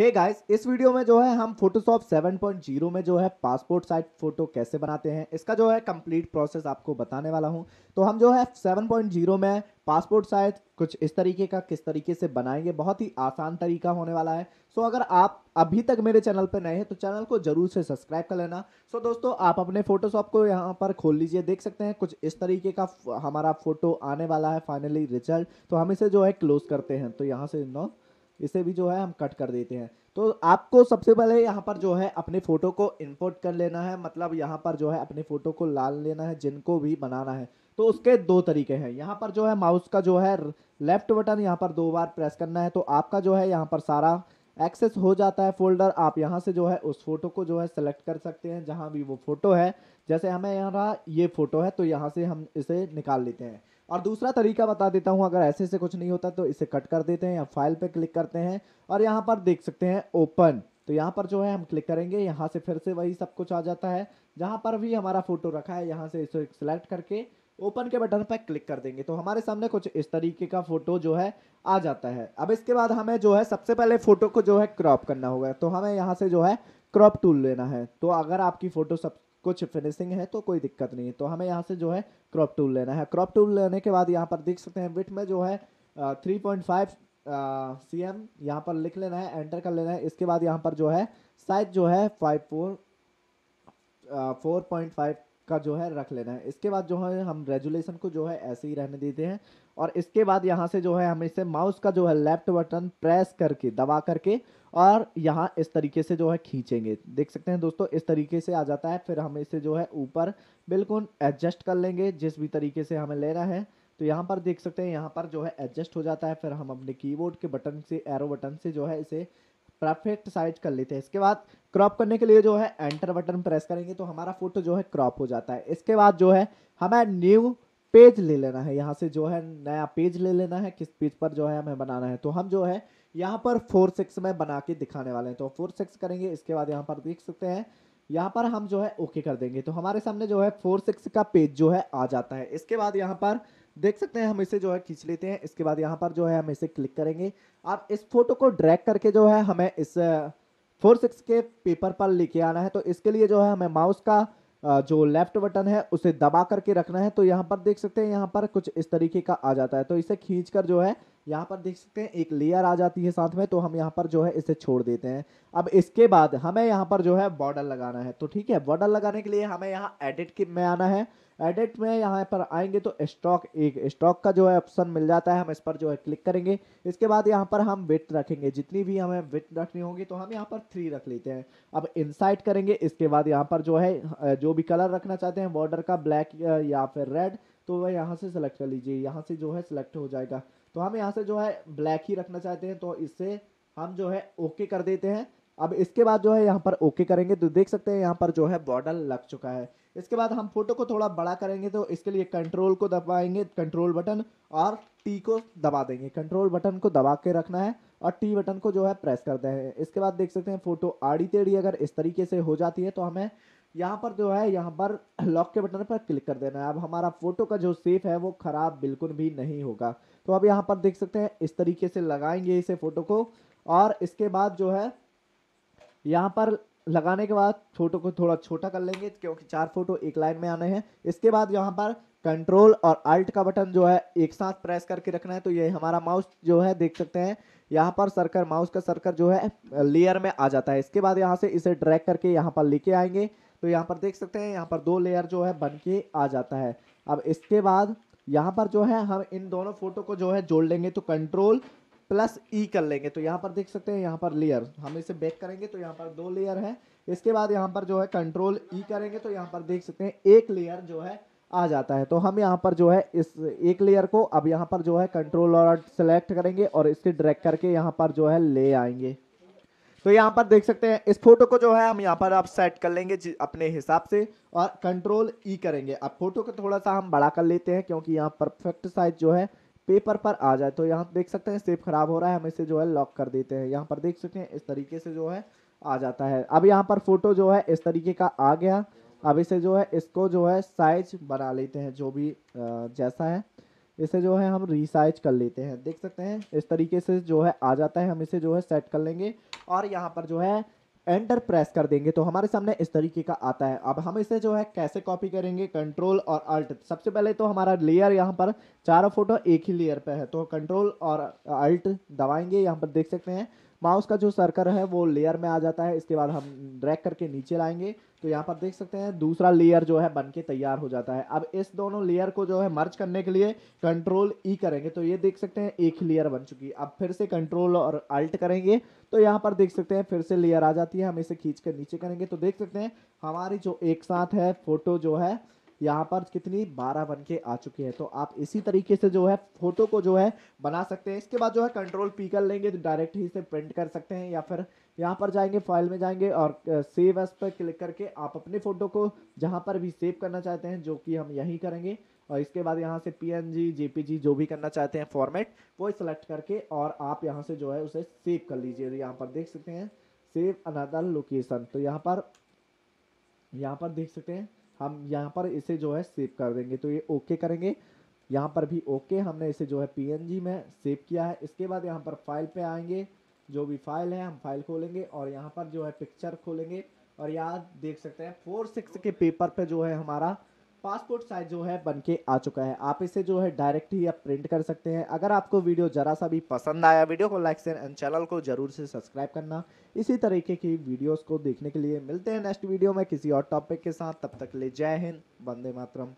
hey guys इस video में जो है हम फोटोशॉप 7.0 में जो है पासपोर्ट साइज फोटो कैसे बनाते हैं इसका जो है कंप्लीट प्रोसेस आपको बताने वाला हूं तो हम जो है 7.0 में पासपोर्ट साइज कुछ इस तरीके का किस तरीके से बनाएंगे बहुत ही आसान तरीका होने वाला है सो अगर आप अभी तक मेरे चैनल पर नए हैं तो चैनल को जरूर से सब्सक्राइब कर लेना सो दोस्तों आप अपने फोटोशॉप को यहाँ पर खोल लीजिए देख सकते हैं कुछ इस तरीके का हमारा फोटो आने वाला है फाइनली रिजल्ट तो हम इसे जो है क्लोज करते हैं तो यहाँ से नो इसे भी जो है हम कट कर देते हैं तो आपको सबसे पहले यहाँ पर जो है अपने फ़ोटो को इंपोर्ट कर लेना है मतलब यहाँ पर जो है अपने फ़ोटो को लाल लेना है जिनको भी बनाना है तो उसके दो तरीके हैं यहाँ पर जो है माउस का जो है लेफ्ट बटन यहाँ पर दो बार प्रेस करना है तो आपका जो है यहाँ पर सारा एक्सेस हो जाता है फोल्डर आप यहाँ से जो है उस फोटो को जो है सेलेक्ट कर सकते हैं जहाँ भी वो फ़ोटो है जैसे हमें यहाँ रहा ये फ़ोटो है तो यहाँ से हम इसे निकाल लेते हैं और दूसरा तरीका बता देता हूँ अगर ऐसे से कुछ नहीं होता तो इसे कट कर देते हैं या फाइल पे क्लिक करते हैं और यहाँ पर देख सकते हैं ओपन तो यहाँ पर जो है हम क्लिक करेंगे यहाँ से फिर से वही सब कुछ आ जाता है जहाँ पर भी हमारा फोटो रखा है यहाँ से इसे सिलेक्ट करके ओपन के बटन पर क्लिक कर देंगे तो हमारे सामने कुछ इस तरीके का फोटो जो है आ जाता है अब इसके बाद हमें जो है सबसे पहले फोटो को जो है क्रॉप करना होगा तो हमें यहाँ से जो है क्रॉप टूल लेना है तो अगर आपकी फोटो सब कुछ फिनिशिंग है तो कोई दिक्कत नहीं है तो हमें यहाँ से जो है क्रॉप टूल लेना है क्रॉप टूल लेने के बाद यहाँ पर देख सकते हैं विथ में जो है three point five C M यहाँ पर लिख लेना है एंटर कर लेना है इसके बाद यहाँ पर जो है साइज जो है five four four point five का जो है रख लेना है इसके बाद जो है हम रेजुलेशन को जो है ऐसे ही रहने देते हैं और इसके बाद यहाँ से जो है हम इसे माउस का जो है लेफ्ट बटन प्रेस करके दबा करके और यहाँ इस तरीके से जो है खींचेंगे देख सकते हैं दोस्तों इस तरीके से आ जाता है फिर हम इसे जो है ऊपर बिल्कुल एडजस्ट कर लेंगे जिस भी तरीके से हमें लेना है तो यहाँ पर देख सकते हैं यहाँ पर जो है एडजस्ट हो जाता है फिर हम अपने कीबोर्ड के बटन से एरो बटन से जो है इसे परफेक्ट साइज कर लेते हैं इसके बाद क्रॉप करने के लिए जो है एंटर बटन प्रेस करेंगे तो हमारा फोटो जो है क्रॉप हो जाता है इसके बाद जो है हमें न्यू पेज ले लेना है यहाँ से जो है नया पेज ले लेना है किस पेज पर जो है हमें बनाना है तो हम जो है यहाँ पर फोर सिक्स में बना के दिखाने वाले हैं तो फोर सिक्स करेंगे इसके बाद यहाँ पर देख सकते हैं यहाँ पर हम जो है ओके कर देंगे तो हमारे सामने जो है फोर सिक्स का पेज जो है आ जाता है इसके बाद यहाँ पर देख सकते हैं हम इसे जो है खींच लेते हैं इसके बाद यहाँ पर जो है हम इसे क्लिक करेंगे अब इस फोटो को ड्रैग करके जो है हमें इस फोर सिक्स के पेपर पर लेके आना है तो इसके लिए जो है हमें माउस का जो लेफ्ट बटन है उसे दबा करके रखना है तो यहाँ पर देख सकते हैं यहाँ पर कुछ इस तरीके का आ जाता है तो इसे खींच कर जो है यहाँ पर देख सकते हैं एक लेयर आ जाती है साथ में तो हम यहाँ पर जो है इसे छोड़ देते हैं अब इसके बाद हमें यहाँ पर जो है बॉर्डर लगाना है तो ठीक है बॉर्डर लगाने के लिए हमें यहाँ एडिट में आना है एडिट में यहाँ पर आएंगे तो स्टॉक एक स्टॉक का जो है ऑप्शन मिल जाता है हम इस पर जो है क्लिक करेंगे इसके बाद यहाँ पर हम विथ रखेंगे जितनी भी हमें विथ रखनी होगी तो हम यहाँ पर थ्री रख लेते हैं अब इनसाइट करेंगे इसके बाद यहाँ पर जो है जो भी कलर रखना चाहते हैं बॉर्डर का ब्लैक या फिर रेड तो वह यहाँ से सिलेक्ट कर लीजिए यहाँ से जो है सिलेक्ट हो जाएगा तो हम यहाँ से जो है ब्लैक ही रखना चाहते हैं तो इससे हम जो है ओके कर देते हैं अब इसके बाद जो है यहाँ पर ओके करेंगे तो देख सकते हैं यहाँ पर जो है बॉर्डर लग चुका है इसके बाद हम फोटो को थोड़ा बड़ा करेंगे तो इसके लिए कंट्रोल को दबाएंगे कंट्रोल बटन और टी को दबा देंगे कंट्रोल बटन को दबा के रखना है और टी बटन को जो है प्रेस कर दें इसके बाद देख सकते हैं फोटो आड़ी तेड़ी अगर इस तरीके से हो जाती है तो हमें यहाँ पर जो है यहाँ पर लॉक के बटन पर क्लिक कर देना है अब हमारा फोटो का जो सेफ है वो ख़राब बिल्कुल भी नहीं होगा तो अब यहाँ पर देख सकते हैं इस तरीके से लगाएंगे इसे फ़ोटो को और इसके बाद जो है यहाँ पर लगाने के बाद फोटो को थोड़ा छोटा कर लेंगे क्योंकि चार फोटो एक लाइन में आने हैं इसके बाद यहाँ पर कंट्रोल और अल्ट का बटन जो है एक साथ प्रेस करके रखना है तो ये हमारा माउस जो है देख सकते हैं यहाँ पर सर्कर माउस का सरकर जो है लेयर में आ जाता है इसके बाद यहाँ से इसे ड्रैग करके यहाँ पर लेके आएंगे तो यहाँ पर देख सकते हैं यहाँ पर दो लेयर जो है बन के आ जाता है अब इसके बाद यहाँ पर जो है हम इन दोनों फोटो को जो है जोड़ लेंगे तो कंट्रोल प्लस ई कर लेंगे तो यहाँ पर देख सकते हैं यहाँ पर लेयर हम इसे बैक करेंगे तो यहाँ पर दो लेयर है इसके बाद यहाँ पर जो है कंट्रोल ई करेंगे तो यहाँ पर देख सकते हैं एक लेयर जो है आ जाता है तो हम यहाँ पर जो है इस एक लेयर को अब यहाँ पर जो है कंट्रोल और सेलेक्ट करेंगे और इसके ड्रैग करके यहाँ पर जो है ले आएंगे तो यहाँ पर देख सकते हैं इस फोटो को जो है हम यहाँ पर आप सेट कर लेंगे अपने हिसाब से और कंट्रोल ई करेंगे अब फोटो को थोड़ा सा हम बड़ा कर लेते हैं क्योंकि यहाँ परफेक्ट साइज जो है पेपर पर आ जाए तो यहाँ देख सकते हैं सेफ खराब हो रहा है हम इसे जो है लॉक कर देते हैं यहाँ पर देख सकते हैं इस तरीके से जो है आ जाता है अब यहाँ पर फोटो जो है इस तरीके का आ गया अब इसे जो है इसको जो है साइज बना लेते हैं जो भी जैसा है इसे जो है हम रिसाइज कर लेते हैं देख सकते हैं इस तरीके से जो है आ जाता है हम इसे जो है सेट कर लेंगे और यहाँ पर जो है एंटर प्रेस कर देंगे तो हमारे सामने इस तरीके का आता है अब हम इसे जो है कैसे कॉपी करेंगे कंट्रोल और अल्ट सबसे पहले तो हमारा लेयर यहाँ पर चारों फोटो एक ही लेयर पे है तो कंट्रोल और अल्ट दबाएंगे यहाँ पर देख सकते हैं माउस का जो सर्कल है वो लेयर में आ जाता है इसके बाद हम ड्रैग करके नीचे लाएंगे तो यहाँ पर देख सकते हैं दूसरा लेयर जो है बन के तैयार हो जाता है अब इस दोनों लेयर को जो है मर्ज करने के लिए कंट्रोल ई e करेंगे तो ये देख सकते हैं एक लेयर बन चुकी है अब फिर से कंट्रोल और अल्ट करेंगे तो यहाँ पर देख सकते हैं फिर से लेयर आ जाती है हम इसे खींच कर नीचे करेंगे तो देख सकते हैं हमारी जो एक साथ है फोटो जो है यहाँ पर कितनी बारह बन के आ चुकी है तो आप इसी तरीके से जो है फोटो को जो है बना सकते हैं इसके बाद जो है कंट्रोल पी कर लेंगे तो डायरेक्ट ही इसे प्रिंट कर सकते हैं या फिर यहाँ पर जाएंगे फाइल में जाएंगे और सेव एस पर क्लिक करके आप अपने फ़ोटो को जहाँ पर भी सेव करना चाहते हैं जो कि हम यहीं करेंगे और इसके बाद यहाँ से P N G P G जो भी करना चाहते हैं फॉर्मेट वो सिलेक्ट करके और आप यहाँ से जो है उसे सेव कर लीजिए तो यहाँ पर देख सकते हैं सेव अनदर लोकेशन तो यहाँ पर यहाँ पर देख सकते हैं हम यहाँ पर इसे जो है सेव कर देंगे तो ये ओके करेंगे यहाँ पर भी ओके हमने इसे जो है पीएनजी में सेव किया है इसके बाद यहाँ पर फाइल पे आएंगे जो भी फाइल है हम फाइल खोलेंगे और यहाँ पर जो है पिक्चर खोलेंगे और यहाँ देख सकते हैं फोर सिक्स के पेपर पे जो है हमारा पासपोर्ट साइज जो है बन के आ चुका है आप इसे जो है डायरेक्ट ही आप प्रिंट कर सकते हैं अगर आपको वीडियो जरा सा भी पसंद आया वीडियो को लाइक शेयर एंड चैनल को जरूर से सब्सक्राइब करना इसी तरीके की वीडियोस को देखने के लिए मिलते हैं नेक्स्ट वीडियो में किसी और टॉपिक के साथ तब तक ले जय हिंद वंदे मातरम